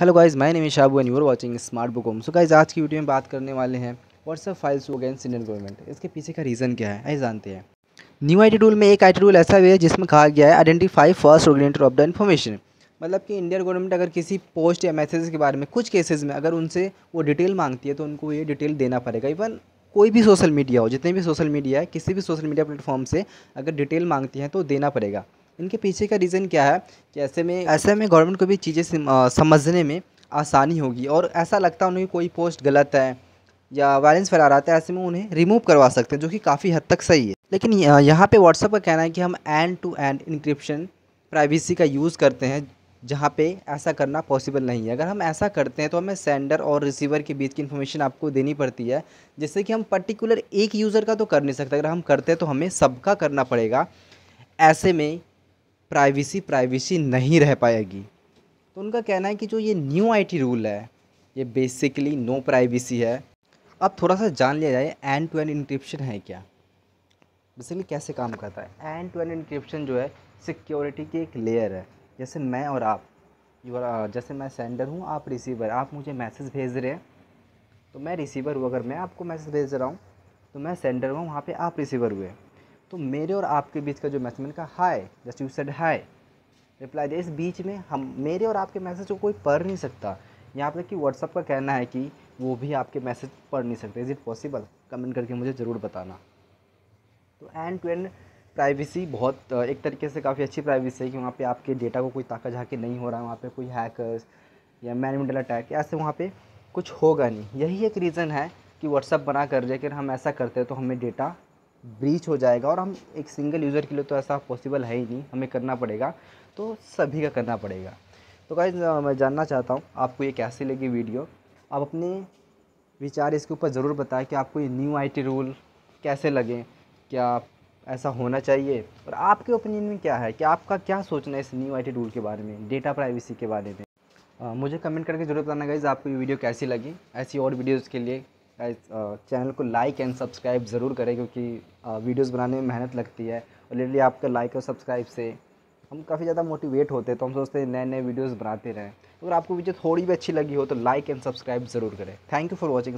hello guys my name Shabu and you are watching smart book home so guys आज की video में बात करने वाले हैं व्हाट्सअप फाइल्स गए इंडियन गवर्नमेंट इसके पीछे का रीज़न क्या है आइए जानते हैं न्यू आई रूल में एक आई रूल ऐसा भी है जिसमें कहा गया है identify first originator of the information मतलब कि इंडियन गवर्नमेंट अगर किसी पोस्ट या मैसेज के बारे में कुछ केसेज में अगर उनसे वो डिटेल मांगती है तो उनको ये डिटेल देना पड़ेगा इवन कोई भी सोशल मीडिया हो जितने भी सोशल मीडिया है किसी भी सोशल मीडिया प्लेटफॉर्म से अगर डिटेल मांगती हैं तो देना पड़ेगा इनके पीछे का रीज़न क्या है कि ऐसे में ऐसे में गवर्नमेंट को भी चीज़ें समझने में आसानी होगी और ऐसा लगता है उन्हें कोई पोस्ट गलत है या वायलेंस फैला रहा था ऐसे में उन्हें रिमूव करवा सकते हैं जो कि काफ़ी हद तक सही है लेकिन यहाँ पे व्हाट्सअप का कहना है कि हम end to end encryption privacy का यूज़ करते हैं जहाँ पे ऐसा करना पॉसिबल नहीं है अगर हम ऐसा करते हैं तो हमें सेंडर और रिसीवर के बीच की इन्फॉर्मेशन आपको देनी पड़ती है जिससे कि हम पर्टिकुलर एक यूज़र का तो कर नहीं सकते अगर हम करते हैं तो हमें सबका करना पड़ेगा ऐसे में प्राइवेसी प्राइवेसी नहीं रह पाएगी तो उनका कहना है कि जो ये न्यू आईटी रूल है ये बेसिकली नो प्राइवेसी है अब थोड़ा सा जान लिया जाए एंड टू एंड इंक्रिप्शन है क्या बेसिकली कैसे काम करता है एंड टू एंड इंक्रिप्शन जो है सिक्योरिटी की एक लेयर है जैसे मैं और आप यू आर uh, जैसे मैं सेंडर हूँ आप रिसीवर आप मुझे मैसेज भेज रहे हैं तो मैं रिसीवर हूँ अगर मैं आपको मैसेज भेज रहा हूँ तो मैं सेंडर हुआ वहाँ पे आप रिसीवर हुए तो मेरे और आपके बीच का जो मैसेज मैंने कहा hi just you said hi reply दे इस बीच में हम मेरे और आपके मैसेज को कोई पढ़ नहीं सकता यहाँ तक कि व्हाट्सअप का कहना है कि वो भी आपके मैसेज पढ़ नहीं सकते इज़ इट पॉसिबल कमेंट करके मुझे ज़रूर बताना तो एंड टू एंड प्राइवेसी बहुत एक तरीके से काफ़ी अच्छी प्राइवेसी है कि वहाँ पे आपके डेटा को कोई ताका झाके नहीं हो रहा है वहाँ पे कोई हैकर्स या मैनमेंटल अटैक ऐसे वहाँ पे कुछ होगा नहीं यही एक रीज़न है कि व्हाट्सअप बना कर लेकिन हम ऐसा करते हैं तो हमें डेटा ब्रीच हो जाएगा और हम एक सिंगल यूज़र के लिए तो ऐसा पॉसिबल है ही नहीं हमें करना पड़ेगा तो सभी का करना पड़ेगा तो गाइज मैं जानना चाहता हूँ आपको ये कैसी लगी वीडियो आप अपने विचार इसके ऊपर ज़रूर बताएं कि आपको ये न्यू आईटी रूल कैसे लगे क्या ऐसा होना चाहिए और आपके ओपिनियन में क्या है कि आपका क्या सोचना है इस न्यू आईटी रूल के बारे में डेटा प्राइवेसी के बारे में आ, मुझे कमेंट करके जरूर बताना गाइज आपको ये वीडियो कैसी लगी ऐसी और वीडियोज़ के लिए चैनल uh, को लाइक एंड सब्सक्राइब ज़रूर करें क्योंकि वीडियोस uh, बनाने में मेहनत लगती है और लिटरली आपका लाइक और सब्सक्राइब से हम काफ़ी ज़्यादा मोटिवेट होते हैं तो हम सोचते हैं नए नए वीडियोस बनाते रहें अगर आपको वीडियो थोड़ी भी अच्छी लगी हो तो लाइक एंड सब्सक्राइब ज़रूर करें थैंक यू फॉर वॉचिंग